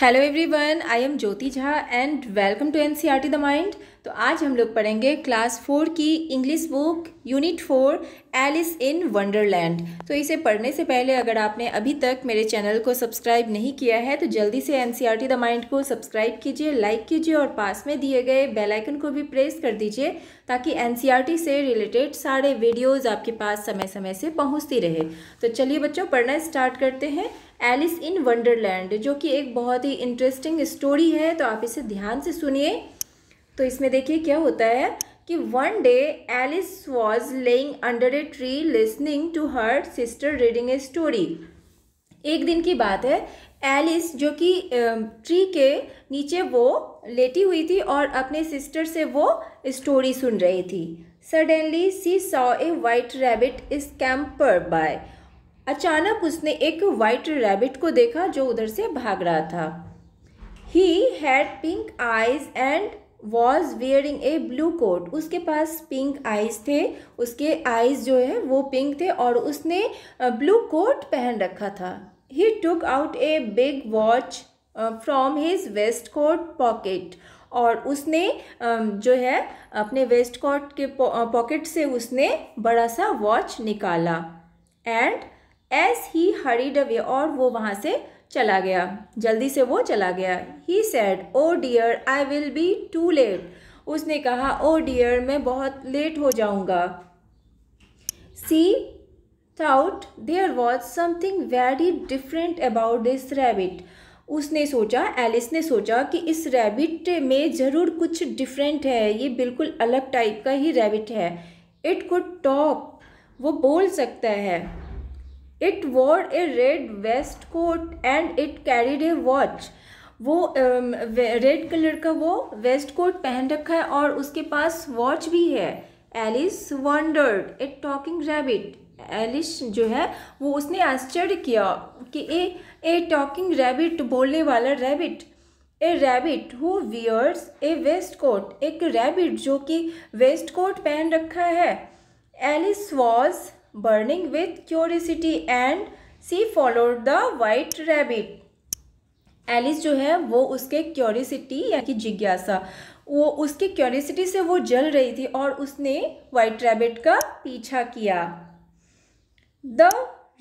Hello everyone I am Jyoti Jha and welcome to NCERT the mind तो आज हम लोग पढ़ेंगे क्लास फोर की English book unit four Alice in Wonderland तो इसे पढ़ने से पहले अगर आपने अभी तक मेरे चैनल को सब्सक्राइब नहीं किया है तो जल्दी से एनसीईआरटी द माइंड को सब्सक्राइब कीजिए लाइक कीजिए और पास में दिए गए बेल आइकन को भी प्रेस कर दीजिए ताकि एनसीईआरटी e से रिलेटेड सारे वीडियोज़ आपके पास समय समय से पहुँचती रहे तो चलिए बच्चों पढ़ना स्टार्ट करते हैं एलिस इन वंडरलैंड जो कि एक बहुत ही इंटरेस्टिंग स्टोरी है तो आप इसे ध्यान से सुनिए तो इसमें देखिए क्या होता है कि one day Alice was laying under a tree listening to her sister reading a story एक दिन की बात है एलिस जो कि ट्री के नीचे वो लेटी हुई थी और अपने सिस्टर से वो स्टोरी सुन रही थी suddenly she saw a white rabbit scamper by अचानक उसने एक वाइट रैबिट को देखा जो उधर से भाग रहा था he had pink eyes and was wearing a blue coat उसके पास पिंक आइज थे उसके आइज जो है वो पिंक थे और उसने ब्लू कोट पहन रखा था he took out a big watch from his waist coat pocket और उसने जो है अपने वेस्ट कोट के पॉकेट से उसने बड़ा सा वॉच निकाला and as he hurried away और वो वहाँ से चला गया जल्दी से वो चला गया he said oh dear I will be too late उसने कहा ओ oh डियर मैं बहुत लेट हो जाऊँगा she thought there was something very different about this rabbit उसने सोचा एलिस ने सोचा कि इस रैबिट में ज़रूर कुछ डिफरेंट है ये बिल्कुल अलग टाइप का ही रैबिट है इट कुड टॉक वो बोल सकता है it wore a red waist coat and it carried a watch वो रेड um, कलर का वो वेस्ट कोट पहन रखा है और उसके पास वॉच भी है Alice wondered a talking rabbit Alice जो है वो उसने आश्चर्य किया कि ए ए टॉकिंग रैबिट बोलने वाला rabbit a rabbit who wears a waist coat एक रैबिट जो कि वेस्ट कोट पहन रखा है Alice was burning with curiosity and she followed the white rabbit. Alice जो है वो उसके क्यूरिसिटी या कि जिज्ञासा वो उसकी क्यूरिसिटी से वो जल रही थी और उसने वाइट रैबिट का पीछा किया the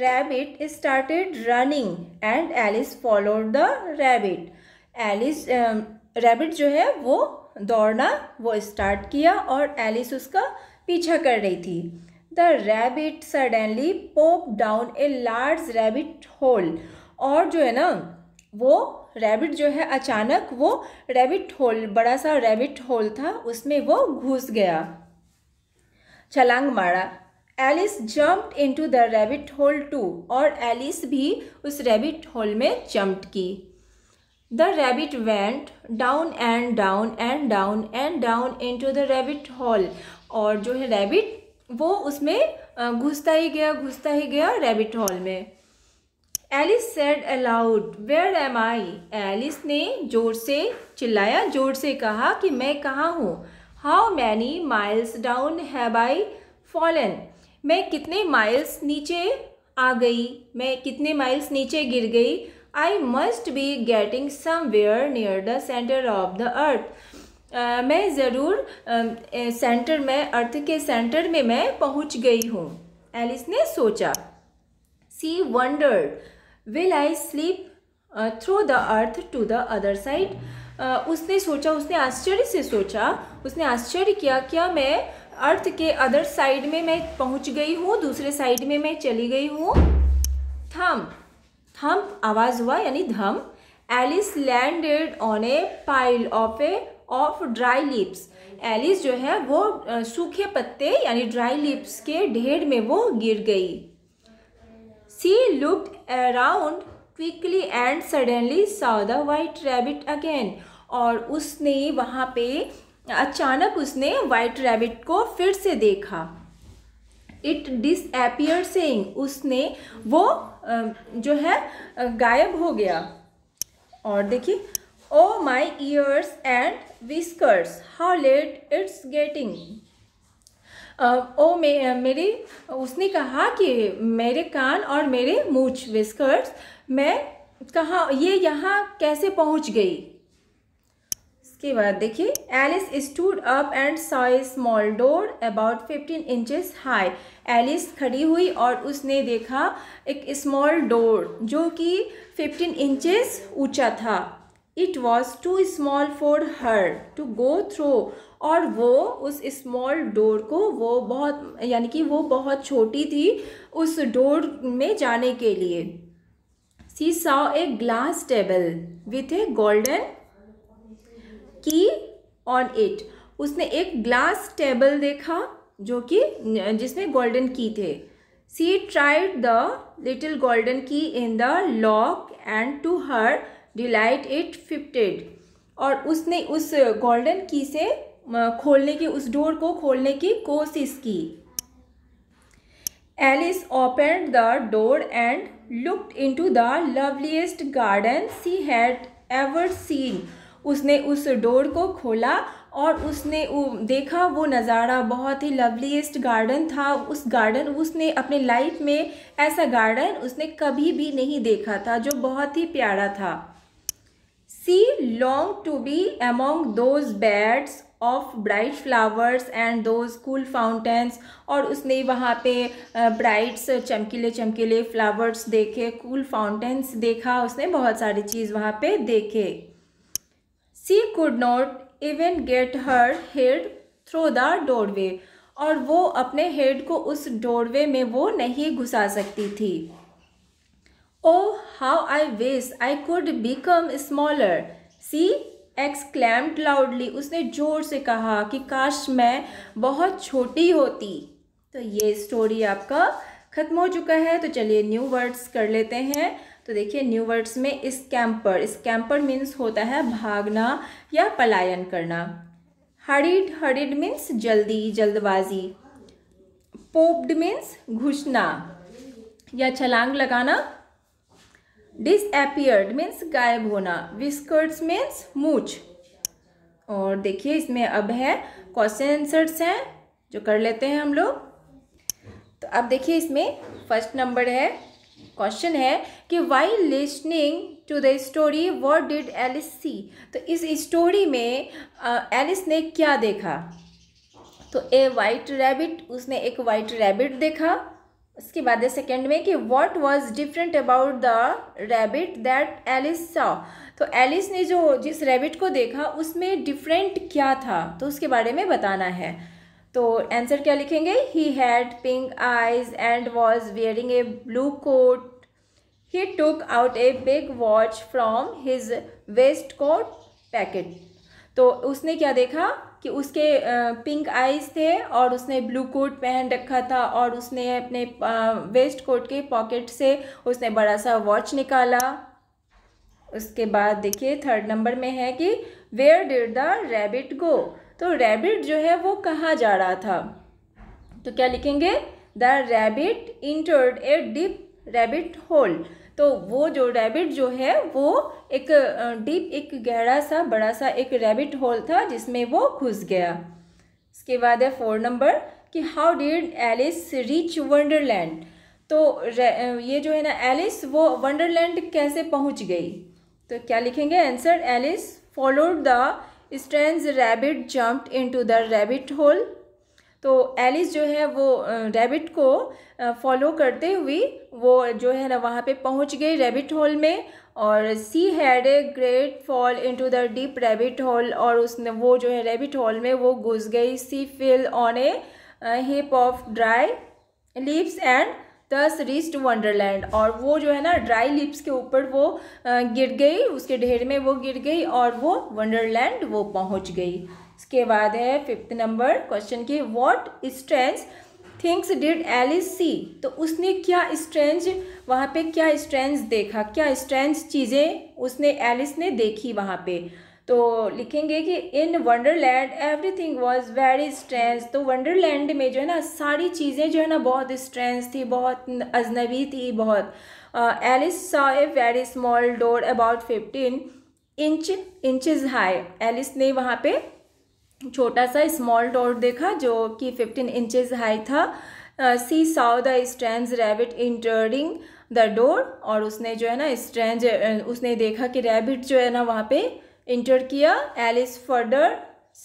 rabbit started running and Alice followed the rabbit Alice rabbit जो है वो दौड़ना वो स्टार्ट किया और एलिस उसका पीछा कर रही थी the rabbit suddenly popped down a large rabbit hole और जो है ना वो रैबिट जो है अचानक वो रैबिट होल बड़ा सा रैबिट होल था उसमें वो घुस गया छलांग मारा Alice jumped into the rabbit hole too और एलिस भी उस रैबिट होल में जम्प्ट की the rabbit went down and down and down and down into the rabbit hole और जो है रैबिट वो उसमें घुसता ही गया घुसता ही गया रैबिट हॉल में Alice said aloud where am I Alice ने ज़ोर से चिल्लाया ज़ोर से कहा कि मैं कहाँ हूँ how many miles down have I fallen मैं कितने माइल्स नीचे आ गई मैं कितने माइल्स नीचे गिर गई I must be getting somewhere near the centre of the earth मैं ज़रूर सेंटर में अर्थ के सेंटर में मैं पहुंच गई हूँ एलिस ने सोचा she wondered will I slip through the earth to the other side उसने सोचा उसने आश्चर्य से सोचा उसने आश्चर्य किया क्या मैं अर्थ के अदर साइड में मैं पहुंच गई हूँ दूसरे साइड में मैं चली गई हूँ थम थम आवाज़ हुआ यानी धम Alice landed on a pile of a of dry leaves Alice जो है वो सूखे पत्ते यानी ड्राई लिप्स के ढेर में वो गिर गई she look around quickly and suddenly saw the white rabbit again और उसने वहाँ पे अचानक उसने वाइट रैबिट को फिर से देखा इट डिसअपियर सेंग उसने वो जो है गायब हो गया और देखिए Oh my ears and whiskers, how late it's getting. ओ मे मेरे उसने कहा कि मेरे कान और मेरे मूछ विस्कर्स मैं कहा ये यहाँ कैसे पहुँच गई इसके बाद देखिए Alice stood up and saw a small door about fifteen inches high Alice खड़ी हुई और उसने देखा एक स्मॉल डोर जो कि फिफ्टीन इंचेस ऊंचा था it was too small for her to go through और वो उस स्मॉल डोर को वो बहुत यानी कि वो बहुत छोटी थी उस डोर में जाने के लिए she saw a glass table with a golden key on it उसने एक ग्लास टेबल देखा जो कि जिसमें गोल्डन की थे she tried the little golden key in the lock and to her delight it fitted और उसने उस गोल्डन की से खोलने की उस डोर को खोलने की कोशिश की Alice open the door and looked to the loveliest garden she had ever seen उसने उस डोर को खोला और उसने देखा वो नज़ारा बहुत ही लवलीएस्ट गार्डन था उस गार्डन उसने अपने लाइफ में ऐसा गार्डन उसने कभी भी नहीं देखा था जो बहुत ही प्यारा था she long to be among those beds of bright flowers and those cool fountains और उसने वहाँ पे ब्राइट्स चमकीले चमकीले फ्लावर्स देखे कूल फाउंटेंस देखा उसने बहुत सारी चीज़ वहाँ पे देखे she could not even get her head through the doorway और वो अपने हेड को उस डोरवे में वो नहीं घुसा सकती थी Oh, how I wish I could become smaller. See, exclaimed loudly उसने ज़ोर से कहा कि काश मैं बहुत छोटी होती तो ये स्टोरी आपका ख़त्म हो चुका है तो चलिए न्यू वर्ड्स कर लेते हैं तो देखिए न्यू वर्ड्स में स्कैम्पर स्कैम्पर मीन्स होता है भागना या पलायन करना हरिड हरिड मीन्स जल्दी जल्दबाजी पोप्ड मीन्स घुसना या छलांग लगाना डिसअपियर्ड मीन्स गायब होना विस्कर्ट्स मीन्स मूछ और देखिए इसमें अब है क्वेश्चन आंसर्स हैं जो कर लेते हैं हम लोग तो अब देखिए इसमें फर्स्ट नंबर है क्वेश्चन है कि while listening to the story what did Alice see तो इस स्टोरी में एलिस ने क्या देखा तो ए वाइट रैबिट उसने एक वाइट रैबिट देखा उसके बाद है सेकेंड में कि what was different about the rabbit that Alice saw तो एलिस ने जो जिस रैबिट को देखा उसमें डिफरेंट क्या था तो उसके बारे में बताना है तो आंसर क्या लिखेंगे he had pink eyes and was wearing a blue coat he took out a big watch from his waist coat pocket तो उसने क्या देखा कि उसके पिंक आइज़ थे और उसने ब्लू कोट पहन रखा था और उसने अपने वेस्ट कोट के पॉकेट से उसने बड़ा सा वॉच निकाला उसके बाद देखिए थर्ड नंबर में है कि where did the rabbit go तो रैबिट जो है वो कहाँ जा रहा था तो क्या लिखेंगे the rabbit entered a deep rabbit hole तो वो जो रैबिट जो है वो एक डीप एक गहरा सा बड़ा सा एक रैबिट होल था जिसमें वो घुस गया इसके बाद है फोर नंबर कि how did Alice reach Wonderland तो ये जो है ना एलिस वो वंडरलैंड कैसे पहुंच गई तो क्या लिखेंगे answer Alice followed the strange rabbit jumped into the rabbit hole तो एलिस जो है वो रेबिट को फॉलो करते हुए वो जो है ना वहाँ पे पहुँच गई रेबिट होल में और she had a great fall into the deep rabbit hole और उसने वो जो है रेबिट होल में वो घुस गई she fell on a heap of dry leaves and thus reached Wonderland और वो जो है ना ड्राई लिप्स के ऊपर वो गिर गई उसके ढेर में वो गिर गई और वो वंडरलैंड वो पहुंच गई इसके बाद है फिफ्थ नंबर क्वेश्चन की what strange things did Alice see तो उसने क्या स्ट्रेंज वहाँ पे क्या स्ट्रेंज देखा क्या स्ट्रेंज चीज़ें उसने एलिस ने देखी वहाँ पे तो लिखेंगे कि in wonderland everything was very strange तो वंडरलैंड में जो है ना सारी चीज़ें जो है ना बहुत स्ट्रेंज थी बहुत अजनबी थी बहुत Alice saw a very small door about fifteen inch inches high Alice ने वहाँ पे छोटा सा स्मॉल डॉट देखा जो कि फिफ्टीन इंचेस हाई था she saw the strange rabbit entering the door और उसने जो है ना स्ट्रेंज uh, उसने देखा कि रैबिट जो है ना वहाँ पे इंटर किया एलिस फर्डर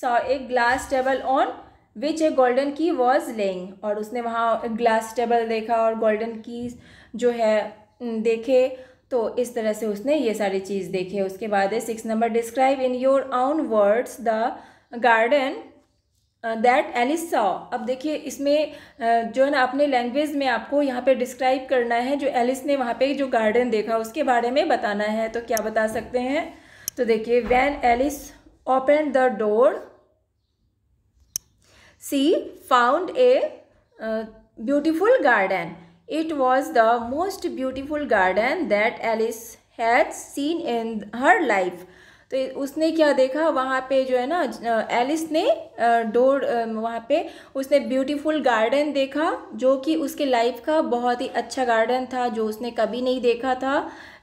सॉ एक glass table on which a golden key was lying और उसने वहाँ ग्लास टेबल देखा और गोल्डन की जो है mm, देखे तो इस तरह से उसने ये सारी चीज़ देखे उसके बाद है six number describe in your own words the garden that Alice saw अब देखिए इसमें uh, जो है ना अपने लैंग्वेज में आपको यहाँ पे डिस्क्राइब करना है जो एलिस ने वहाँ पे जो गार्डन देखा उसके बारे में बताना है तो क्या बता सकते हैं तो देखिए when Alice open the door she found a beautiful garden it was the most beautiful garden that Alice has seen in her life तो उसने क्या देखा वहाँ पे जो है ना एलिस ने डोर वहाँ पे उसने ब्यूटीफुल गार्डन देखा जो कि उसके लाइफ का बहुत ही अच्छा गार्डन था जो उसने कभी नहीं देखा था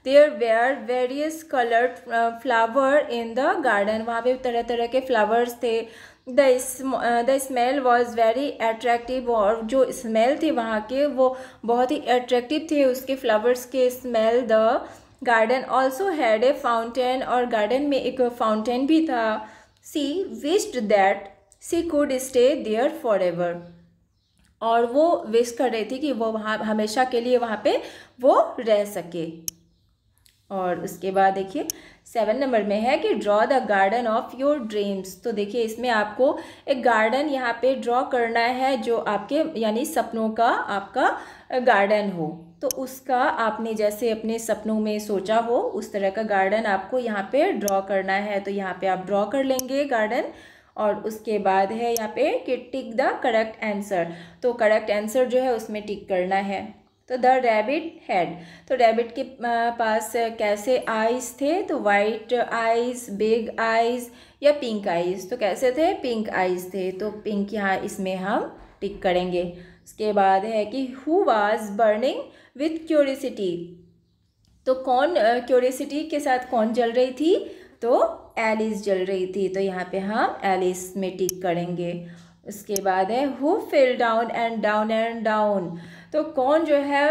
there were various coloured flower in the garden वहाँ पे तरह तरह के फ्लावर्स थे the the smell was very attractive और जो स्मेल थे वहाँ के वो बहुत ही अट्रैक्टिव थे उसके फ्लावर्स के smell the garden also had a fountain और गार्डन में एक फाउंटेन भी था she wished that she could stay there forever और वो विश कर रही थी कि वो वहाँ हमेशा के लिए वहाँ पे वो रह सके और उसके बाद देखिए सेवन नंबर में है कि draw the garden of your dreams तो देखिए इसमें आपको एक गार्डन यहाँ पे ड्रॉ करना है जो आपके यानी सपनों का आपका गार्डन हो तो उसका आपने जैसे अपने सपनों में सोचा हो उस तरह का गार्डन आपको यहाँ पे ड्रॉ करना है तो यहाँ पे आप ड्रॉ कर लेंगे गार्डन और उसके बाद है यहाँ पे कि टिक द करेक्ट आंसर तो करेक्ट आंसर जो है उसमें टिक करना है तो द रैबिट हैड तो रैबिट के पास कैसे आइज थे तो वाइट आइज बिग आइज या पिंक आइज तो कैसे थे पिंक आइज थे तो पिंक यहाँ इसमें हम टिक करेंगे उसके बाद है कि who was burning with curiosity तो कौन क्यूरिसिटी के साथ कौन जल रही थी तो एलिस जल रही थी तो यहाँ पे हम एलिस में टिक करेंगे उसके बाद है who fell down and down and down तो कौन जो है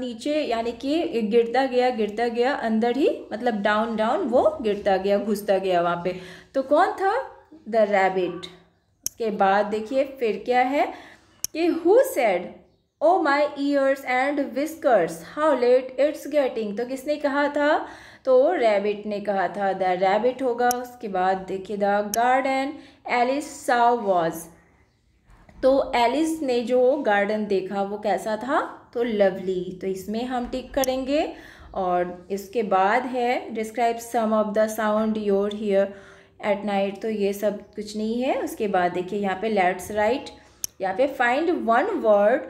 नीचे यानी कि गिरता गया गिरता गया अंदर ही मतलब डाउन डाउन वो गिरता गया घुसता गया वहाँ पे तो कौन था द रैबिट उसके बाद देखिए फिर क्या है कि who said oh my ears and whiskers how late it's getting तो किसने कहा था तो रैबिट ने कहा था द रैबिट होगा उसके बाद देखिए the garden Alice saw was तो एलिस ने जो गार्डन देखा वो कैसा था तो लवली तो इसमें हम टिक करेंगे और इसके बाद है describe some of the sound your hear at night तो ये सब कुछ नहीं है उसके बाद देखिए यहाँ पे लेट्स राइट right, यहाँ पे find one word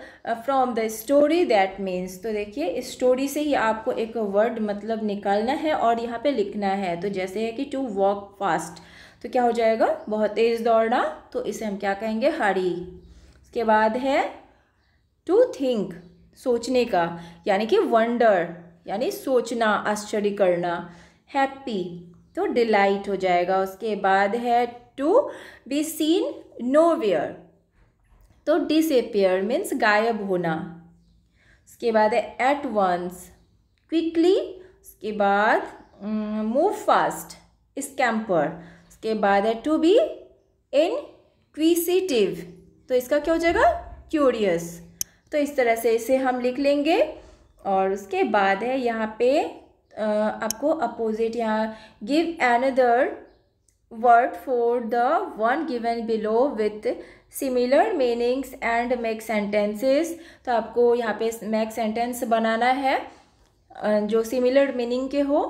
from the story that means तो देखिए स्टोरी से ही आपको एक वर्ड मतलब निकालना है और यहाँ पे लिखना है तो जैसे है कि टू वॉक फास्ट तो क्या हो जाएगा बहुत तेज़ दौड़ना तो इसे हम क्या कहेंगे हरी इसके बाद है टू थिंक सोचने का यानी कि वंडर यानी सोचना आश्चर्य करना हैप्पी तो डिलाइट हो जाएगा उसके बाद है to be seen nowhere तो डिसपेयर मीन्स गायब होना उसके बाद है एट वंस क्विकली उसके बाद मूव फास्ट स्कैम्पर उसके बाद है टू बी इन तो इसका क्या हो जाएगा क्यूरियस तो इस तरह से इसे हम लिख लेंगे और उसके बाद है यहाँ पे आपको अपोजिट यहाँ give another word for the one given below with similar meanings and make sentences तो आपको यहाँ पे मेक सेंटेंस बनाना है जो सिमिलर मीनिंग के हो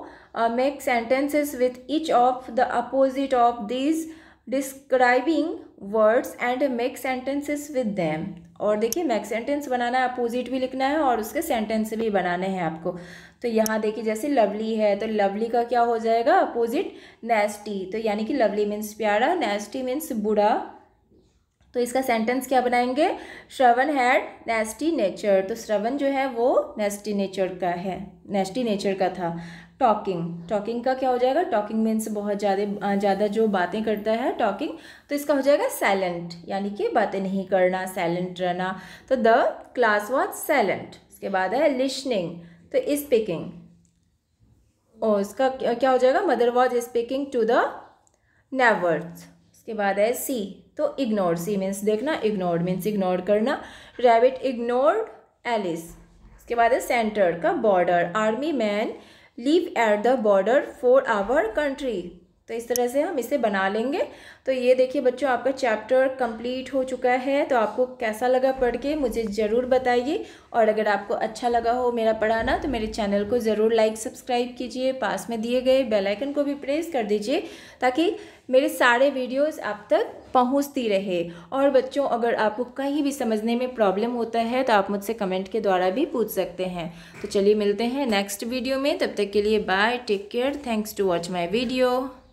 make sentences with each of the opposite of this describing words and make sentences with them और देखिए मेक सेंटेंस बनाना है अपोजिट भी लिखना है और उसके सेंटेंस भी बनाने हैं आपको तो यहाँ देखिए जैसे लवली है तो लवली का क्या हो जाएगा अपोजिट नेस्टी तो यानी कि लवली मीन्स प्यारा नेस्टी मीन्स बुरा तो इसका सेंटेंस क्या बनाएंगे श्रवण हैड नेस्टी नेचर तो श्रवण जो है वो नेस्टी नेचर का है नेस्टी नेचर का था टॉकिंग टॉकिंग का क्या हो जाएगा टॉकिंग मीन्स बहुत ज़्यादा ज़्यादा जो बातें करता है टॉकिंग तो इसका हो जाएगा साइलेंट यानी कि बातें नहीं करना साइलेंट रहना तो द क्लास वॉज साइलेंट उसके बाद है लिशनिंग तो स्पीकिंग और इसका क्या हो जाएगा mother was speaking to the नेवर्थ उसके बाद है सी तो इग्नोर सी मीन्स देखना इग्नोर मीन्स इग्नोर करना रैबिट इग्नोर एलिस उसके बाद है सेंटर का border army man live at the border for our country तो इस तरह से हम इसे बना लेंगे तो ये देखिए बच्चों आपका चैप्टर कंप्लीट हो चुका है तो आपको कैसा लगा पढ़ के मुझे ज़रूर बताइए और अगर आपको अच्छा लगा हो मेरा पढ़ाना तो मेरे चैनल को ज़रूर लाइक सब्सक्राइब कीजिए पास में दिए गए बेल आइकन को भी प्रेस कर दीजिए ताकि मेरे सारे वीडियोस आप तक पहुंचती रहे और बच्चों अगर आपको कहीं भी समझने में प्रॉब्लम होता है तो आप मुझसे कमेंट के द्वारा भी पूछ सकते हैं तो चलिए मिलते हैं नेक्स्ट वीडियो में तब तक के लिए bye take care thanks to watch my video